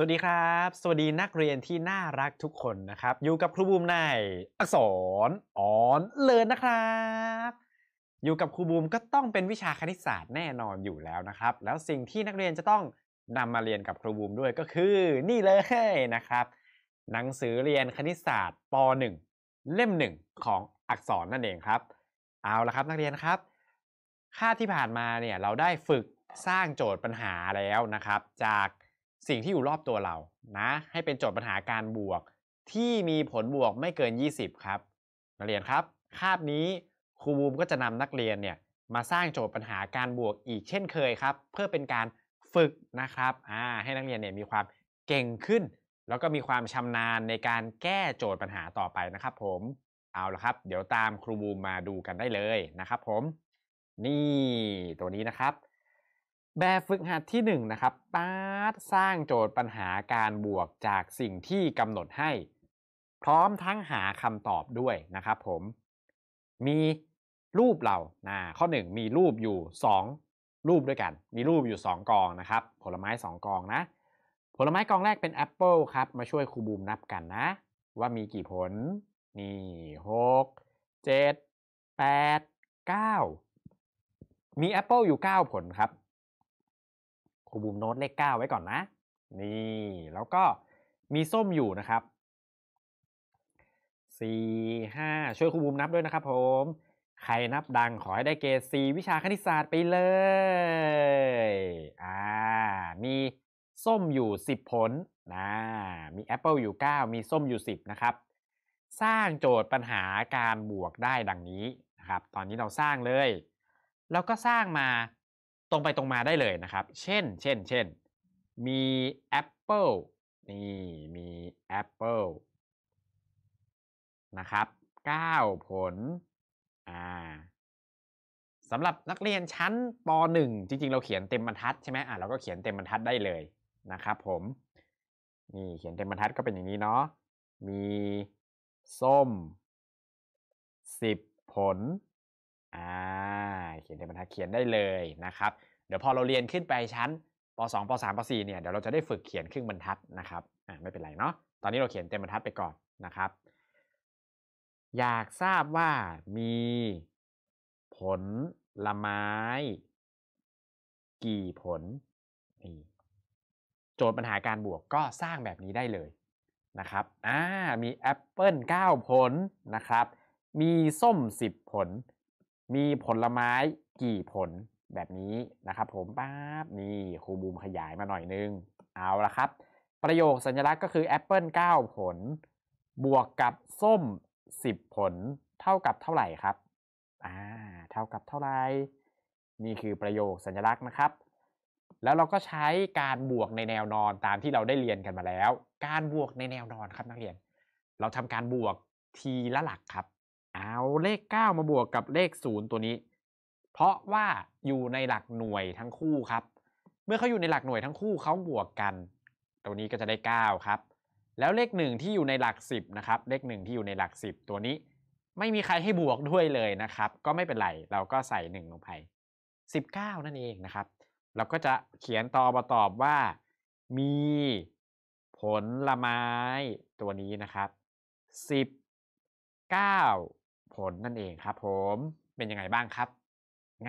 สวัสดีครับ สวัสดีนักเรียนที่น่ารักทุกคนนะครับ อยู่กับครูบูมในอักษรอ่อนเลินนะครับ อยู่กับครูบูมก็ต้องเป็นวิชาคณิตศาสตร์แน่นอนอยู่แล้วนะครับ แล้วสิ่งที่นักเรียนจะต้องนำมาเรียนกับครูบูมด้วยก็คือนี่เลยนะครับ หนังสือเรียนคณิตศาสตร์ป .1 เล่ม 1 ของอักษรนั่นเองครับ เอาละครับนักเรียนครับ ค่าที่ผ่านมาเนี่ยเราได้ฝึกสร้างโจทย์ปัญหาแล้วนะครับจากสิ่งที่อยู่รอบตัวเรา นะ ให้เป็นโจทย์ปัญหาการบวก ที่มีผลบวกไม่เกิน20ครับ นักเรียนครับ คาบนี้ครูบูมก็จะนำนักเรียนเนี่ยมาสร้างโจทย์ปัญหาการบวกอีกเช่นเคยครับ เพื่อเป็นการฝึกนะครับให้นักเรียนเนี่ยมีความเก่งขึ้น แล้วก็มีความชำนาญในการแก้โจทย์ปัญหาต่อไปนะครับ ผมเอาละครับเดี๋ยวตามครูบูมมาดูกันได้เลยนะครับผม นี่ ตัวนี้นะครับแบบฝึกหัดที่ 1 นะครับปาร์ตสร้างโจทย์ปัญหาการบวกจากสิ่งที่กำหนดให้ พร้อมทั้งหาคำตอบด้วยนะครับผม มีรูปเรานะข้อ 1 มีรูปอยู่ 2 รูปด้วยกัน มีรูปอยู่ 2กองนะครับ ผลไม้ 2กองนะ ผลไม้กองแรกเป็นแอปเปิลครับ มาช่วยครูบูมนับกันนะ ว่ามีกี่ผล นี่หกเจ็ดแปดเก้ามีแอปเปิลอยู่ 9 ผลครับครูบูมโน้ตเลข9ไว้ก่อนนะ นี่ แล้วก็มีส้มอยู่นะครับสี่ห้าช่วยครูบูมนับด้วยนะครับผม ใครนับดังขอให้ได้เกรดสี่วิชาคณิตศาสตร์ไปเลยอ่ามีส้มอยู่สิบผลนะมีแอปเปิลอยู่เก้ามีส้มอยู่สิบนะครับ สร้างโจทย์ปัญหาการบวกได้ดังนี้นะครับ ตอนนี้เราสร้างเลย แล้วก็สร้างมาตรงไปตรงมาได้เลยนะครับ เช่นเช่นเช่น มี Apple นี่ มี Apple นะครับ9ผลอ่าสำหรับนักเรียนชั้นป .1 จริงๆ เราเขียนเต็มบรรทัดใช่ไหมอ่ะเราก็เขียนเต็มบรรทัดได้เลย นะครับผม นี่ เขียนเต็มบรรทัดก็เป็นอย่างนี้เนาะ มีส้ม10 ผลอ่าเขียนในบรรทัดเขียนได้เลยนะครับ เดี๋ยวพอเราเรียนขึ้นไปชั้นป .2 ป .3 ป .4 เนี่ย เดี๋ยวเราจะได้ฝึกเขียนครึ่งบรรทัดนะครับอ่าไม่เป็นไรเนาะตอนนี้เราเขียนเต็มบรรทัดไปก่อนนะครับ อยากทราบว่ามีผลละไม้ กี่ผลนี่โจทย์ปัญหาการบวกก็สร้างแบบนี้ได้เลยนะครับอ่ามีแอปเปิล9ผลนะครับ มีส้ม 10 ผลมีผลไม้กี่ผลแบบนี้นะครับ ผมป๊าบนี่ครูบูมขยายมาหน่อยนึงเอาละครับ ประโยคสัญลักษณ์ก็คือแอปเปิล9ผลบวกกับส้ม 10 ผลเท่ากับเท่าไหร่ครับอ่าเท่ากับเท่าไหร่นี่คือประโยคสัญลักษณ์นะครับ แล้วเราก็ใช้การบวกในแนวนอนตามที่เราได้เรียนกันมาแล้ว การบวกในแนวนอนครับ นักเรียน เราทำการบวกทีละหลักครับเอาเลข9มาบวกกับเลข0ตัวนี้ เพราะว่าอยู่ในหลักหน่วยทั้งคู่ครับ เมื่อเขาอยู่ในหลักหน่วยทั้งคู่เขาบวกกันตัวนี้ก็จะได้9ครับ แล้วเลข1ที่อยู่ในหลัก10นะครับเลข1ที่อยู่ในหลัก10ตัวนี้ไม่มีใครให้บวกด้วยเลยนะครับ ก็ไม่เป็นไรเราก็ใส่1ลงไป19นั่นเองนะครับ เราก็จะเขียนต่อมาตอบว่ามีผลไม้ตัวนี้นะครับ10 9ผลนั่นเองครับ ผมเป็นยังไงบ้างครับ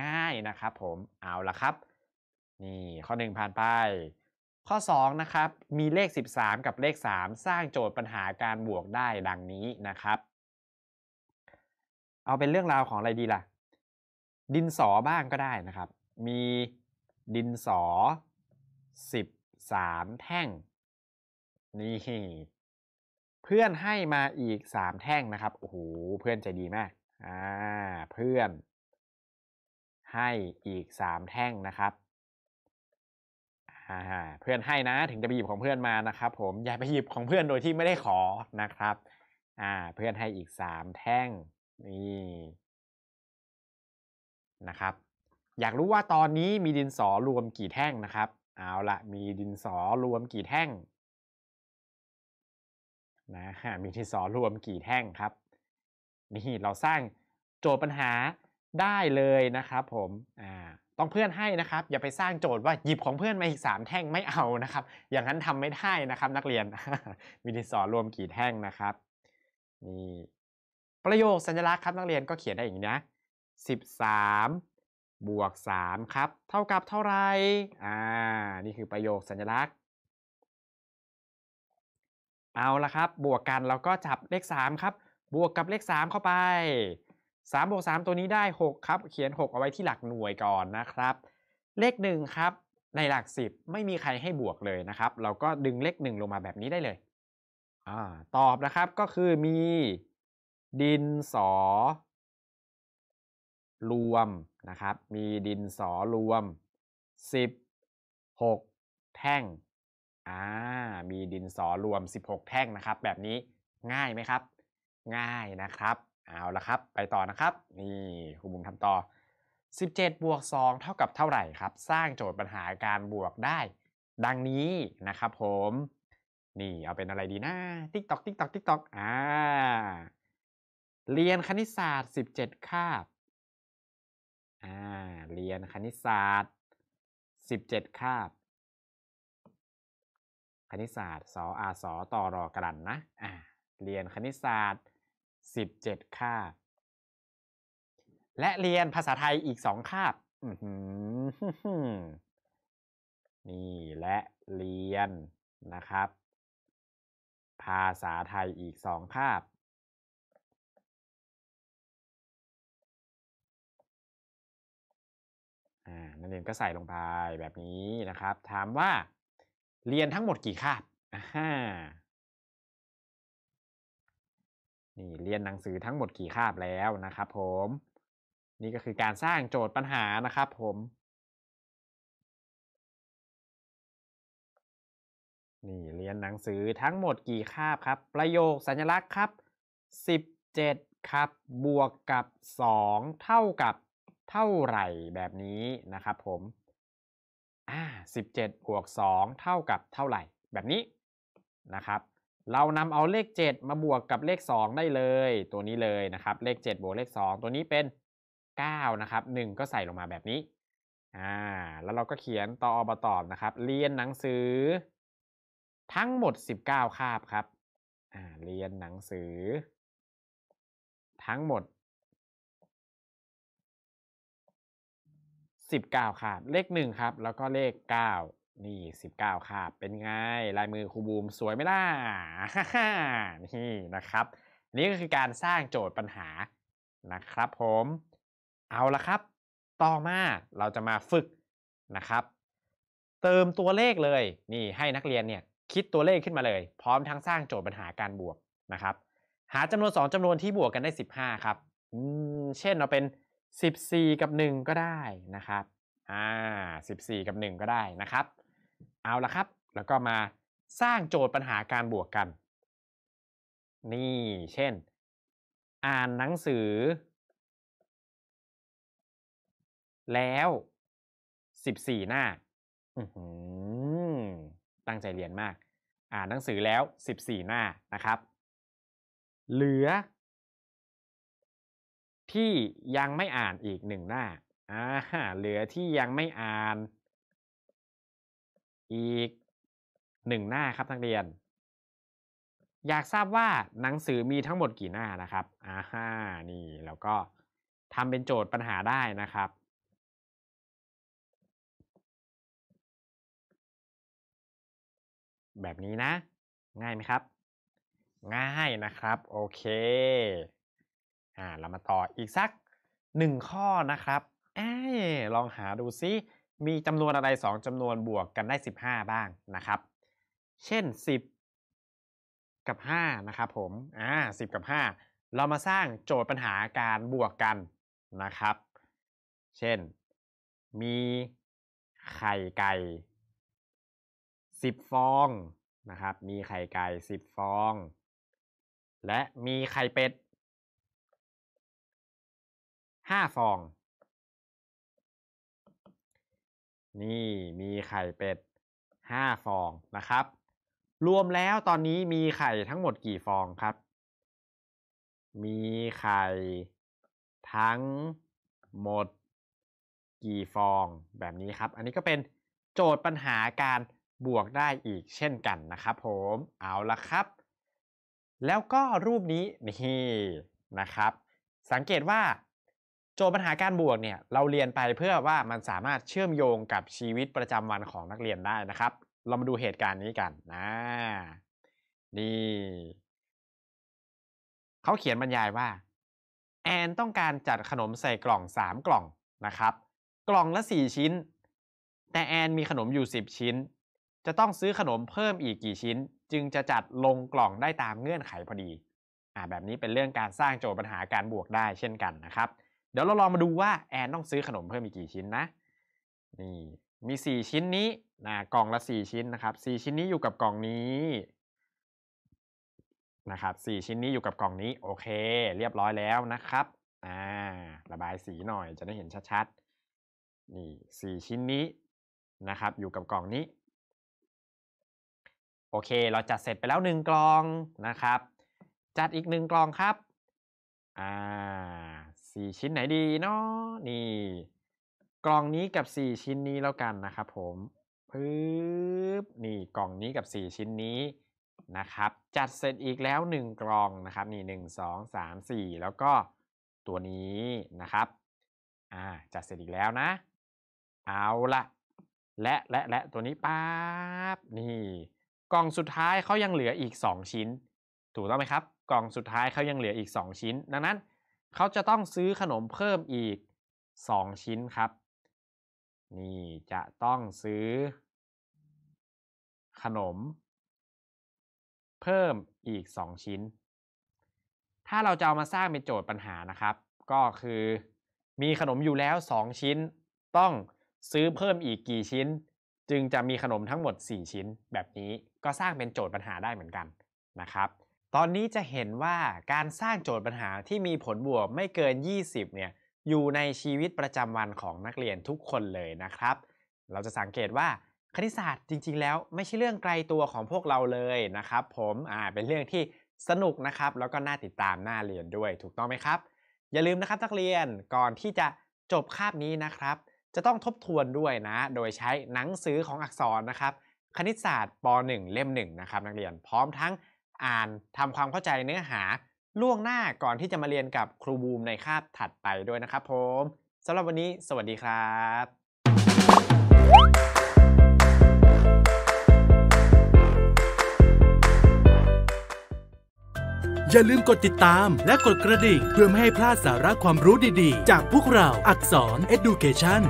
ง่ายนะครับผมเอาละครับ นี่ ข้อ1ผ่านไป ข้อ2นะครับ มีเลข13กับเลข3สร้างโจทย์ปัญหาการบวกได้ดังนี้นะครับ เอาเป็นเรื่องราวของอะไรดีล่ะ ดินสอบ้างก็ได้นะครับ มีดินสอ13แท่ง นี่พื่อนให้มาอีกสามแท่งนะครับ โอ้โห เพื่อนใจดีมากอ่า เพื่อน ให้อีกสามแท่งนะครับเพื่อนให้นะ ถึงจะไปหยิบของเพื่อนมานะครับ ผม อย่าไปหยิบของเพื่อนโดยที่ไม่ได้ขอนะครับ อ่า เพื่อนให้อีกสามแท่งนี่นะครับ อยากรู้ว่าตอนนี้มีดินสอรวมกี่แท่งนะครับ เอาละมีดินสอรวมกี่แท่งนะมีที่สอรวมกี่แท่งครับ นี่เราสร้างโจทย์ปัญหาได้เลยนะครับผมอ่าต้องเพื่อนให้นะครับ อย่าไปสร้างโจทย์ว่าหยิบของเพื่อน มาอีก3แท่งไม่เอานะครับ อย่างนั้นทำไม่ได้นะครับนักเรียน มีที่สอรวมกี่แท่งนะครับนี่ประโยคสัญลักษณ์ครับนักเรียนก็เขียนได้อย่างนี้นะสิบวกสามครับ เท่ากับเท่าไรอ่านี่คือประโยคสัญลักษณ์เอาละครับบวกกันเราก็จับเลข 3 ครับบวกกับเลข 3 เข้าไป3บวก3ตัวนี้ได้ 6 ครับ เขียน6เอาไว้ที่หลักหน่วยก่อนนะครับ เลข 1 ครับ ในหลัก10ไม่มีใครให้บวกเลยนะครับ เราก็ดึงเลข1ลงมาแบบนี้ได้เลยอตอบนะครับก็คือมี ดินสอ รวมนะครับ มีดินสอรวม16แท่ง่ามีดินสอรวม 16 แท่งนะครับแบบนี้ง่ายไหมครับ ง่ายนะครับ เอาละครับ ไปต่อนะครับ นี่คุณบุ๋มทำต่อ 17บวก2เท่ากับเท่าไหร่ครับ สร้างโจทย์ปัญหาการบวกได้ ดังนี้นะครับผม นี่ เอาเป็นอะไรดีนะติ๊กตอกติ๊กตอกติ๊กตอกอ่าเรียนคณิตศาสตร์17คาบอ่า เรียนคณิตศาสตร์17คาบคณิตศาสตร์สออาสอตอรอกรันนะอ่า เรียนคณิตศาสตร์ 17 คาบ และเรียนภาษาไทยอีก 2 คาบนี่และเรียนนะครับ ภาษาไทยอีก 2 คาบนักเรียนก็ใส่ลงไปแบบนี้นะครับ ถามว่าเรียนทั้งหมดกี่คาบอ่านี่ เรียนหนังสือทั้งหมดกี่คาบแล้วนะครับผม นี่ก็คือการสร้างโจทย์ปัญหานะครับ ผม นี่ เรียนหนังสือทั้งหมดกี่คาบครับ ประโยคสัญลักษณ์ครับ17ครับ บวกกับ2เท่ากับ เท่าไหร่แบบนี้นะครับ ผมอ่าสิบเจ็ดบวกสองเท่ากับเท่าไหร่ แบบนี้นะครับ เรานำเอาเลข 7 มาบวกกับเลข 2 ได้เลย ตัวนี้เลยนะครับ เลข7บวกเลข 2 ตัวนี้เป็น9นะครับ1ก็ใส่ลงมาแบบนี้อ่าแล้วเราก็เขียนตออบตอบนะครับ เรียนหนังสือ ทั้งหมด 19คาบครับอ่าเรียนหนังสือ ทั้งหมด19ขาดเลข1ครับ แล้วก็เลข 9 นี่ 19ขาดเป็นไงลายมือครูบูมสวยไหมล่ะนี่นะครับนี่ก็คือการสร้างโจทย์ปัญหานะครับ ผมเอาละครับ ต่อมาเราจะมาฝึกนะครับ เติมตัวเลขเลย นี่ให้นักเรียนเนี่ย คิดตัวเลขขึ้นมาเลย พร้อมทั้งสร้างโจทย์ปัญหาการบวกนะครับ หาจำนวน 2จำนวนที่บวกกันได้ 15 ครับเช่นเราเป็น14 กับ 1 ก็ได้นะครับ อ่า14 กับ 1 ก็ได้นะครับ เอาละครับ แล้วก็มาสร้างโจทย์ปัญหาการบวกกัน นี่ เช่น อ่านหนังสือ แล้ว 14 หน้าตั้งใจเรียนมาก อ่านหนังสือแล้ว 14 หน้านะครับ เหลือที่ยังไม่อ่านอีกหนึ่งหน้าอ่า เหลือที่ยังไม่อ่านอีกหนึ่งหน้าครับทักเรียน อยากทราบว่าหนังสือมีทั้งหมดกี่หน้านะครับ อ่าฮ่านี่ แล้วก็ทำเป็นโจทย์ปัญหาได้นะครับ แบบนี้นะ ง่ายไหมครับ ง่ายนะครับ โอเค่าเรามาต่ออีกสัก 1 ข้อนะครับอลองหาดูซิ มีจำนวนอะไร 2จำนวนบวกกันได้ 15 บ้างนะครับ เช่น 10 กับ 5 นะครับผม อ่า10 กับ 5 เรามาสร้างโจทย์ปัญหาการบวกกันนะครับ เช่น มีไข่ไก่10ฟองนะครับ มีไข่ไก่10ฟอง และมีไข่เป็ดห้าฟอง นี่มีไข่เป็ดห้าฟองนะครับ รวมแล้วตอนนี้มีไข่ทั้งหมดกี่ฟองครับ มีไข่ทั้งหมดกี่ฟองแบบนี้ครับ อันนี้ก็เป็นโจทย์ปัญหาการบวกได้อีกเช่นกันนะครับผมเอาละครับ แล้วก็รูปนี้นี่นะครับ สังเกตว่าจทย์ปัญหาการบวกเนี่ยเราเรียนไปเพื่อว่ามันสามารถเชื่อมโยงกับชีวิตประจำวันของนักเรียนได้นะครับ เรามาดูเหตุการณ์นี้กันนะนี่เขาเขียนบรรยายว่าแอนต้องการจัดขนมใส่กล่อง3กล่องนะครับ กล่องละ4ชิ้น แต่แอนมีขนมอยู่ 10 ชิ้น จะต้องซื้อขนมเพิ่มอีกกี่ชิ้น จึงจะจัดลงกล่องได้ตามเงื่อนไขพอดีอ่าแบบนี้เป็นเรื่องการสร้างโจทย์ปัญหาการบวกได้เช่นกันนะครับเดี๋ยวเราลองมาดูว่าแอนต้องซื้อขนมเพิ่มอีกกี่ชิ้นนะ นี่ มี 4 ชิ้นนี้ นะกล่องละ4ชิ้นนะครับ4ชิ้นนี้อยู่กับกล่องนี้นะครับ4ชิ้นนี้อยู่กับกล่องนี้ โอเค เรียบร้อยแล้วนะครับ อ่า ระบายสีหน่อย จะได้เห็นชัดๆนี่4ชิ้นนี้นะครับ อยู่กับกล่องนี้ โอเค เราจัดเสร็จไปแล้วหนึ่งกล่องนะครับ จัดอีกหนึ่งกล่องครับอ่าสี่ชิ้นไหนดีเนาะนี่ กล่องนี้กับสี่ชิ้นนี้แล้วกันนะครับ ผมปึ๊บนี่กล่องนี้กับสี่ชิ้นนี้นะครับ จัดเสร็จอีกแล้วหนึ่งกล่องนะครับ นี่หนึ่งสองสามสี่แล้วก็ตัวนี้นะครับ อ่าจัดเสร็จอีกแล้วนะ เอาละและและและตัวนี้ป๊าบนี่ กล่องสุดท้ายเขายังเหลืออีก2ชิ้น ถูกต้องไหมครับ กล่องสุดท้ายเขายังเหลืออีก2ชิ้นดังนั้นเขาจะต้องซื้อขนมเพิ่มอีก 2 ชิ้นครับ นี่จะต้องซื้อ ขนม เพิ่มอีก 2 ชิ้น ถ้าเราจะเอามาสร้างเป็นโจทย์ปัญหานะครับ ก็คือ มีขนมอยู่แล้ว 2 ชิ้น ต้องซื้อเพิ่มอีกกี่ชิ้น จึงจะมีขนมทั้งหมด 4 ชิ้น แบบนี้ ก็สร้างเป็นโจทย์ปัญหาได้เหมือนกันนะครับตอนนี้จะเห็นว่าการสร้างโจทย์ปัญหาที่มีผลบวกไม่เกิน 20เนี่ยอยู่ในชีวิตประจำวันของนักเรียนทุกคนเลยนะครับ เราจะสังเกตว่าคณิตศาสตร์จริงๆ แล้วไม่ใช่เรื่องไกลตัวของพวกเราเลยนะครับ ผมอ่าเป็นเรื่องที่สนุกนะครับ แล้วก็น่าติดตามน่าเรียนด้วยถูกต้องไหมครับ อย่าลืมนะครับนักเรียนก่อนที่จะจบคาบนี้นะครับ จะต้องทบทวนด้วยนะ โดยใช้หนังสือของอักษรนะครับ คณิตศาสตร์ป .1 เล่ม1นะครับนักเรียนพร้อมทั้งอ่านทำความเข้าใจเนื้อหา ล่วงหน้าก่อนที่จะมาเรียนกับครูบูมในคาบถัดไปด้วยนะครับผม สำหรับวันนี้ สวัสดีครับ อย่าลืมกดติดตาม และกดกระดิ่ง เพื่อไม่ให้พลาดสาระความรู้ดีๆ จากพวกเราอักษร Education